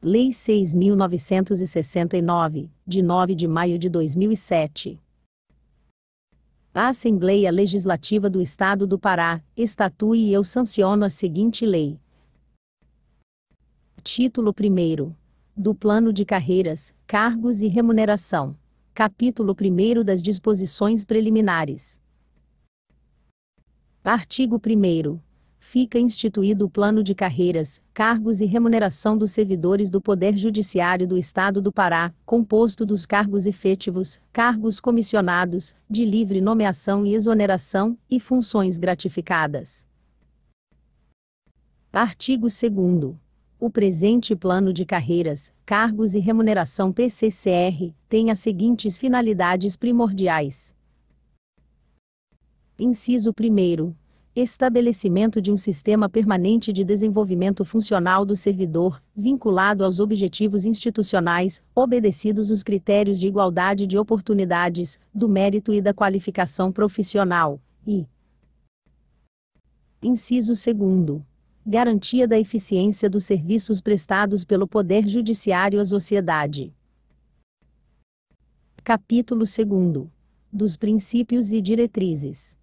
Lei 6.969, de 9 de maio de 2007. A Assembleia Legislativa do Estado do Pará, estatue e eu sanciono a seguinte lei. Título 1 do Plano de Carreiras, Cargos e Remuneração. Capítulo 1 das Disposições Preliminares. Artigo 1 fica instituído o plano de carreiras, cargos e remuneração dos servidores do Poder Judiciário do Estado do Pará, composto dos cargos efetivos, cargos comissionados, de livre nomeação e exoneração, e funções gratificadas. Artigo 2. O presente plano de carreiras, cargos e remuneração PCCR tem as seguintes finalidades primordiais: Inciso 1 estabelecimento de um sistema permanente de desenvolvimento funcional do servidor, vinculado aos objetivos institucionais, obedecidos os critérios de igualdade de oportunidades, do mérito e da qualificação profissional, e Inciso 2 garantia da eficiência dos serviços prestados pelo Poder Judiciário à sociedade. Capítulo 2 Dos princípios e diretrizes.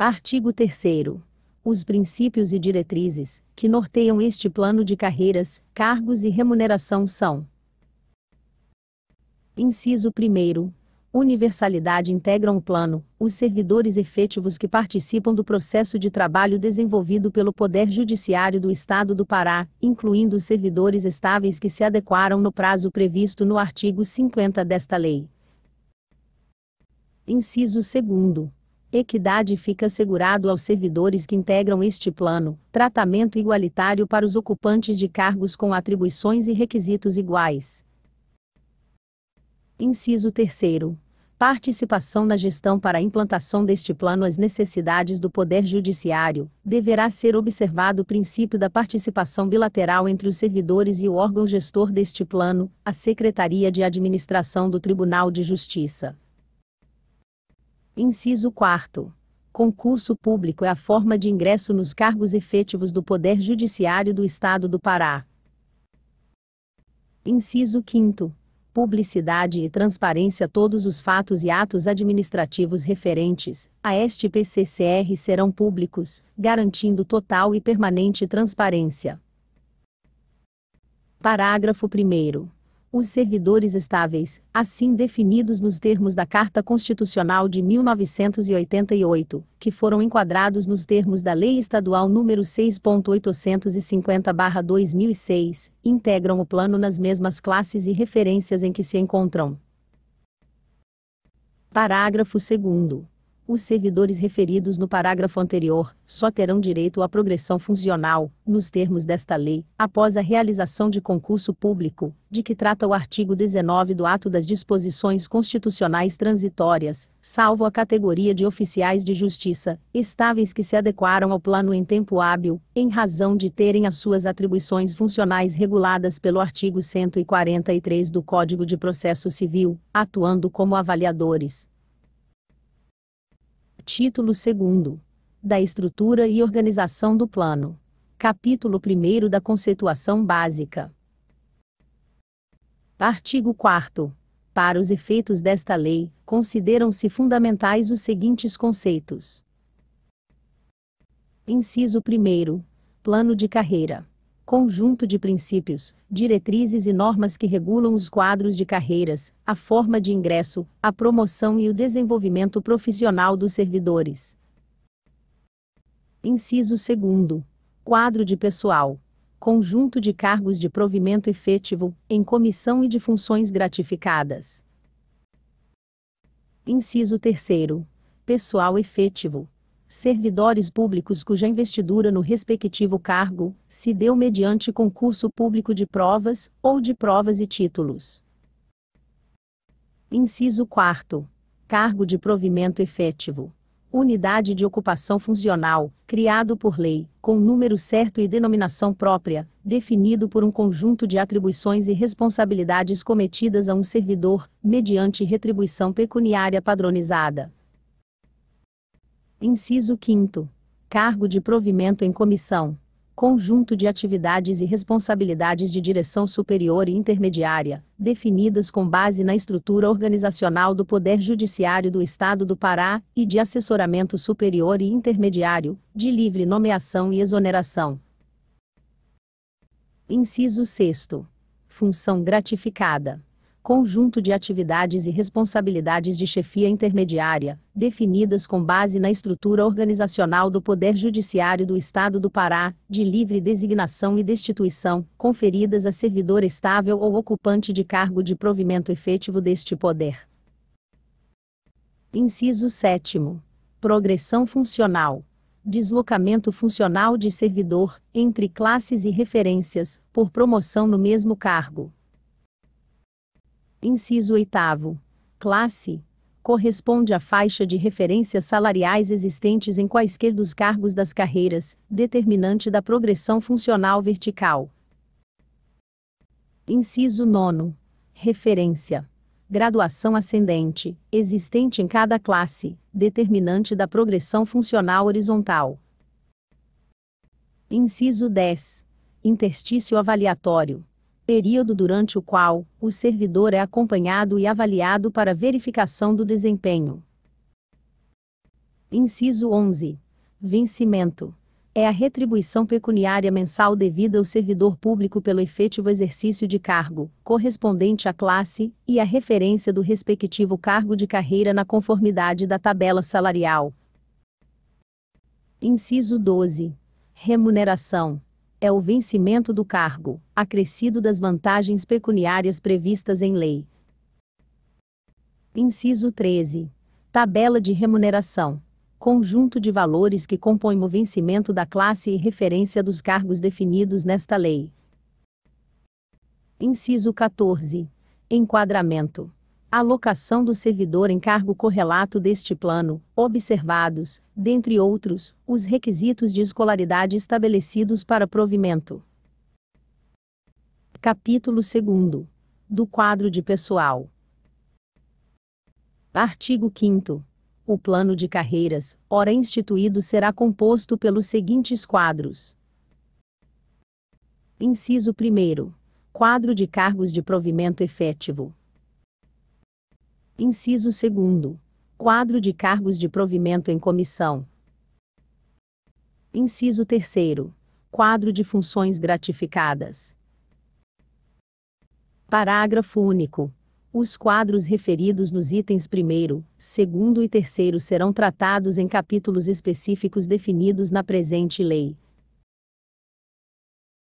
Artigo 3 os princípios e diretrizes que norteiam este plano de carreiras, cargos e remuneração são: Inciso 1. Universalidade integra o plano, os servidores efetivos que participam do processo de trabalho desenvolvido pelo Poder Judiciário do Estado do Pará, incluindo os servidores estáveis que se adequaram no prazo previsto no artigo 50 desta lei. Inciso 2 Equidade fica assegurado aos servidores que integram este plano, tratamento igualitário para os ocupantes de cargos com atribuições e requisitos iguais. Inciso 3 participação na gestão para a implantação deste plano às necessidades do Poder Judiciário, deverá ser observado o princípio da participação bilateral entre os servidores e o órgão gestor deste plano, a Secretaria de Administração do Tribunal de Justiça. Inciso 4. Concurso público é a forma de ingresso nos cargos efetivos do Poder Judiciário do Estado do Pará. Inciso 5. Publicidade e transparência Todos os fatos e atos administrativos referentes a este PCCR serão públicos, garantindo total e permanente transparência. Parágrafo 1 os servidores estáveis, assim definidos nos termos da Carta Constitucional de 1988, que foram enquadrados nos termos da Lei Estadual nº 6.850/2006, integram o plano nas mesmas classes e referências em que se encontram. Parágrafo 2 os servidores referidos no parágrafo anterior só terão direito à progressão funcional, nos termos desta lei, após a realização de concurso público, de que trata o artigo 19 do Ato das Disposições Constitucionais Transitórias, salvo a categoria de oficiais de justiça, estáveis que se adequaram ao plano em tempo hábil, em razão de terem as suas atribuições funcionais reguladas pelo artigo 143 do Código de Processo Civil, atuando como avaliadores Título 2 da estrutura e organização do plano. Capítulo 1 da conceituação básica. Artigo 4 Para os efeitos desta lei, consideram-se fundamentais os seguintes conceitos. Inciso 1 Plano de carreira conjunto de princípios, diretrizes e normas que regulam os quadros de carreiras, a forma de ingresso, a promoção e o desenvolvimento profissional dos servidores. Inciso 2. Quadro de pessoal. Conjunto de cargos de provimento efetivo, em comissão e de funções gratificadas. Inciso 3. Pessoal efetivo servidores públicos cuja investidura no respectivo cargo se deu mediante concurso público de provas ou de provas e títulos. Inciso 4. Cargo de provimento efetivo. Unidade de ocupação funcional, criado por lei, com número certo e denominação própria, definido por um conjunto de atribuições e responsabilidades cometidas a um servidor, mediante retribuição pecuniária padronizada. Inciso 5. Cargo de provimento em comissão. Conjunto de atividades e responsabilidades de direção superior e intermediária, definidas com base na estrutura organizacional do Poder Judiciário do Estado do Pará e de assessoramento superior e intermediário, de livre nomeação e exoneração. Inciso 6. Função gratificada conjunto de atividades e responsabilidades de chefia intermediária, definidas com base na estrutura organizacional do Poder Judiciário do Estado do Pará, de livre designação e destituição, conferidas a servidor estável ou ocupante de cargo de provimento efetivo deste poder. Inciso 7. Progressão funcional deslocamento funcional de servidor, entre classes e referências, por promoção no mesmo cargo. Inciso 8. Classe. Corresponde à faixa de referências salariais existentes em quaisquer dos cargos das carreiras, determinante da progressão funcional vertical. Inciso 9. Referência. Graduação ascendente, existente em cada classe, determinante da progressão funcional horizontal. Inciso 10. Interstício avaliatório período durante o qual o servidor é acompanhado e avaliado para verificação do desempenho. Inciso 11. Vencimento. É a retribuição pecuniária mensal devida ao servidor público pelo efetivo exercício de cargo, correspondente à classe, e à referência do respectivo cargo de carreira na conformidade da tabela salarial. Inciso 12. Remuneração é o vencimento do cargo, acrescido das vantagens pecuniárias previstas em lei. Inciso 13. Tabela de remuneração. Conjunto de valores que compõem o vencimento da classe e referência dos cargos definidos nesta lei. Inciso 14. Enquadramento alocação do servidor em cargo correlato deste plano, observados, dentre outros, os requisitos de escolaridade estabelecidos para provimento. Capítulo 2 Do quadro de pessoal. Artigo 5 O plano de carreiras, ora instituído, será composto pelos seguintes quadros. Inciso 1 Quadro de cargos de provimento efetivo Inciso 2. Quadro de cargos de provimento em comissão. Inciso 3. Quadro de funções gratificadas. Parágrafo único. Os quadros referidos nos itens 1, 2 e 3 serão tratados em capítulos específicos definidos na presente lei.